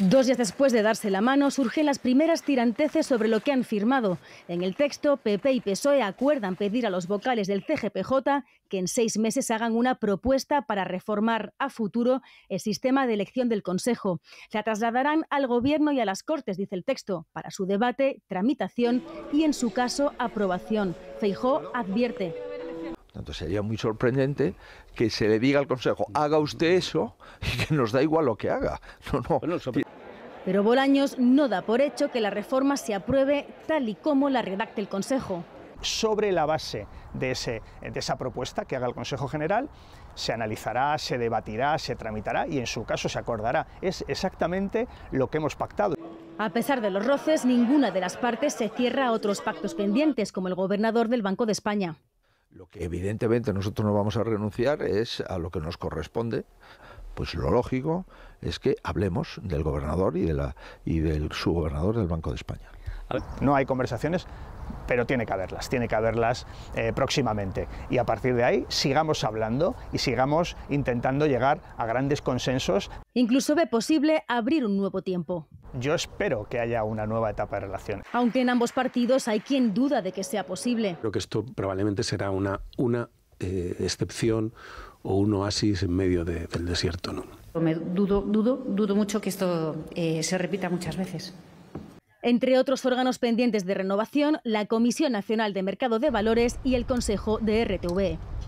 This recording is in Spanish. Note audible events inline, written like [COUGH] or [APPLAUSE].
Dos días después de darse la mano, surgen las primeras tiranteces sobre lo que han firmado. En el texto, PP y PSOE acuerdan pedir a los vocales del CGPJ que en seis meses hagan una propuesta para reformar a futuro el sistema de elección del Consejo. La trasladarán al Gobierno y a las Cortes, dice el texto, para su debate, tramitación y, en su caso, aprobación. Feijó advierte. sería muy sorprendente que se le diga al Consejo, haga usted eso y que nos da igual lo que haga. [LAUGHS] No, no. Pero Bolaños no da por hecho que la reforma se apruebe tal y como la redacte el Consejo. Sobre la base de, de esa propuesta que haga el Consejo General, se analizará, se debatirá, se tramitará y en su caso se acordará. Es exactamente lo que hemos pactado. A pesar de los roces, ninguna de las partes se cierra a otros pactos pendientes, como el gobernador del Banco de España. Lo que evidentemente nosotros no vamos a renunciar es a lo que nos corresponde, pues lo lógico es que hablemos del gobernador y, de la, y del subgobernador del Banco de España. No hay conversaciones pero tiene que haberlas, tiene que haberlas eh, próximamente. Y a partir de ahí sigamos hablando y sigamos intentando llegar a grandes consensos. Incluso ve posible abrir un nuevo tiempo. Yo espero que haya una nueva etapa de relación. Aunque en ambos partidos hay quien duda de que sea posible. Creo que esto probablemente será una, eh, excepción o un oasis en medio del desierto. ¿no? dudo, dudo, dudo mucho que esto eh, se repita muchas veces. Entre otros órganos pendientes de renovación, la Comisión Nacional de Mercado de Valores y el Consejo de RTV.